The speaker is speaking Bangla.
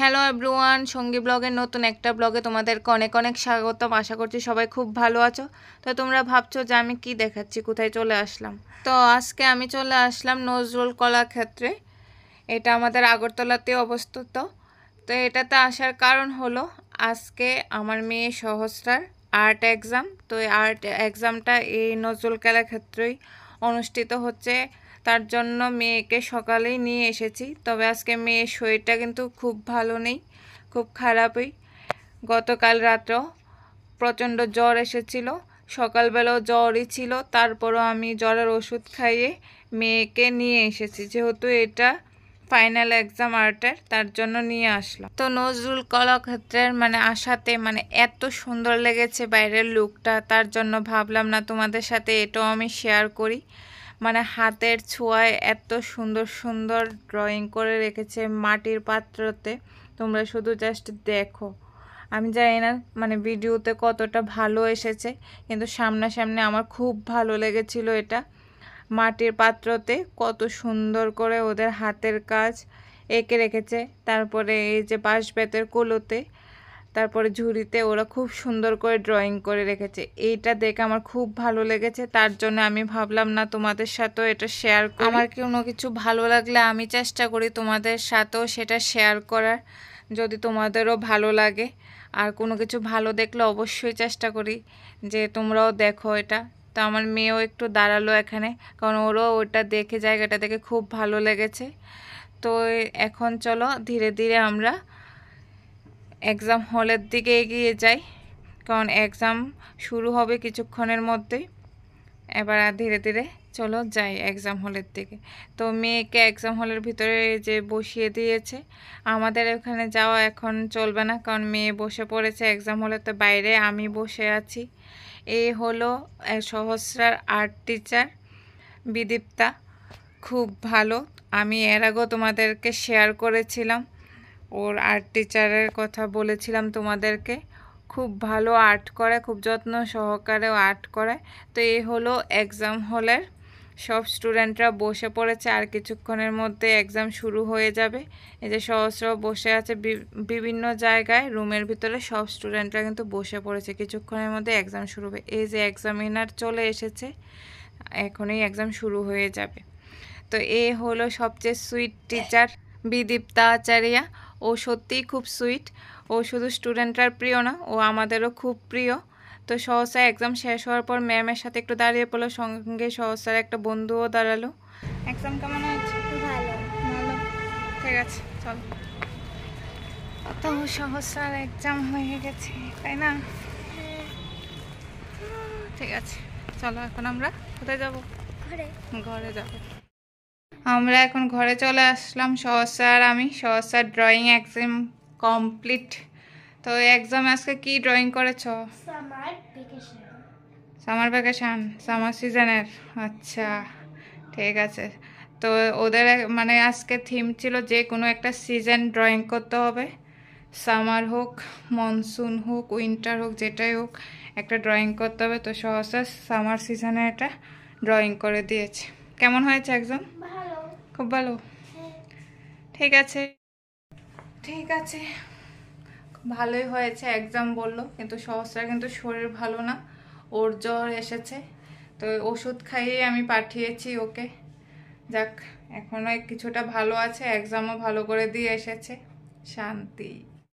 হ্যালো এভরিওয়ান সঙ্গী ব্লগের নতুন একটা ব্লগে তোমাদেরকে অনেক অনেক স্বাগতম আশা করছি সবাই খুব ভালো আছো তো তোমরা ভাবছো যে আমি কি দেখাচ্ছি কোথায় চলে আসলাম তো আজকে আমি চলে আসলাম নজরুল কলা ক্ষেত্রে এটা আমাদের আগরতলাতে অবস্থিত তো এটাতে আসার কারণ হলো আজকে আমার মেয়ে সহস্রার আর্ট এক্সাম তো এই আর্ট এক্সামটা এই নজরুল কলা ক্ষেত্রেই অনুষ্ঠিত হচ্ছে তার জন্য মেয়েকে সকালেই নিয়ে এসেছি তবে আজকে মেয়ের শরীরটা কিন্তু খুব ভালো নেই খুব খারাপই গতকাল রাত্রেও প্রচণ্ড জ্বর এসেছিল সকালবেলাও জ্বরই ছিল তারপরও আমি জ্বরের ওষুধ খাইয়ে মেয়েকে নিয়ে এসেছি যেহেতু এটা ফাইনাল এক্সাম আর্টের তার জন্য নিয়ে আসলাম তো নজরুল কলাক্ষেত্রের মানে আসাতে মানে এত সুন্দর লেগেছে বাইরের লুকটা তার জন্য ভাবলাম না তোমাদের সাথে এটাও আমি শেয়ার করি মানে হাতের ছোঁয়ায় এত সুন্দর সুন্দর ড্রয়িং করে রেখেছে মাটির পাত্রতে তোমরা শুধু জাস্ট দেখো আমি জানি না মানে ভিডিওতে কতটা ভালো এসেছে কিন্তু সামনাসামনি আমার খুব ভালো লেগেছিল এটা মাটির পাত্রতে কত সুন্দর করে ওদের হাতের কাজ এঁকে রেখেছে তারপরে এই যে বাঁশ বেতের কুলোতে তারপরে ঝুড়িতে ওরা খুব সুন্দর করে ড্রয়িং করে রেখেছে এইটা দেখে আমার খুব ভালো লেগেছে তার জন্য আমি ভাবলাম না তোমাদের সাথেও এটা শেয়ার আমার কোনো কিছু ভালো লাগলে আমি চেষ্টা করি তোমাদের সাথেও সেটা শেয়ার করার যদি তোমাদেরও ভালো লাগে আর কোনো কিছু ভালো দেখলে অবশ্যই চেষ্টা করি যে তোমরাও দেখো এটা তো আমার মেয়েও একটু দাঁড়ালো এখানে কারণ ওরও ওটা দেখে জায়গাটা দেখে খুব ভালো লেগেছে তো এখন চলো ধীরে ধীরে আমরা এক্সাম হলের দিকে এগিয়ে যাই কারণ এক্সাম শুরু হবে কিছুক্ষণের মধ্যেই এবার ধীরে ধীরে চলো যাই এক্সাম হলের দিকে তো মেয়েকে এক্সাম হলের ভিতরে যে বসিয়ে দিয়েছে আমাদের ওখানে যাওয়া এখন চলবে না কারণ মেয়ে বসে পড়েছে এক্সাম হলে তো বাইরে আমি বসে আছি এই হলো সহস্রার আর্ট টিচার বিদীপ্তা খুব ভালো আমি এর আগেও তোমাদেরকে শেয়ার করেছিলাম ওর আর্ট টিচারের কথা বলেছিলাম তোমাদেরকে খুব ভালো আর্ট করে খুব যত্ন সহকারে আর্ট করে তো এই হলো এক্সাম হলের সব স্টুডেন্টরা বসে পড়েছে আর কিছুক্ষণের মধ্যে এক্সাম শুরু হয়ে যাবে এই যে সহস্র বসে আছে বিভিন্ন জায়গায় রুমের ভিতরে সব স্টুডেন্টরা কিন্তু বসে পড়েছে কিছুক্ষণের মধ্যে এক্সাম শুরু হবে এই যে এক্সামিনার চলে এসেছে এখনই এক্সাম শুরু হয়ে যাবে তো এ হলো সবচেয়ে সুইট টিচার বিদীপ্তা আচারিয়া ও সত্যিই খুব সুইট ও শুধু স্টুডেন্টরা প্রিয় না ও আমাদেরও খুব প্রিয় তো সহসা এক্সাম শেষ হওয়ার পর ম্যামের সাথে একটু দাঁড়িয়ে পড়লো সঙ্গে সহসার একটা বন্ধুও দাঁড়ালো এক্সাম কেমন হয়েছে ভালো ভালো ঠিক আছে চল তো সহসার এক্সাম হয়ে গেছে তাই না হ্যাঁ। ঠিক আছে চলো এখন আমরা কোথায় যাবো ঘরে ঘরে যাবো আমরা এখন ঘরে চলে আসলাম সহজ স্যার আমি সহজ স্যার ড্রয়িং এক্সাম কমপ্লিট তো এক্সাম আজকে কি ড্রয়িং করেছ সামার ভ্যাকেশান সামার সিজনের আচ্ছা ঠিক আছে তো ওদের মানে আজকে থিম ছিল যে কোনো একটা সিজন ড্রয়িং করতে হবে সামার হোক মনসুন হোক উইন্টার হোক যেটাই হোক একটা ড্রয়িং করতে হবে তো সহসা সামার সিজনে এটা ড্রয়িং করে দিয়েছে কেমন হয়েছে একজন খুব ভালো ঠিক আছে ঠিক আছে ভালোই হয়েছে এক্সাম বললো কিন্তু সহসরা কিন্তু শরীর ভালো না ওর জ্বর এসেছে তো ওষুধ খাইয়ে আমি পাঠিয়েছি ওকে যাক এখনো কিছুটা ভালো আছে এক্সামও ভালো করে দিয়ে এসেছে শান্তি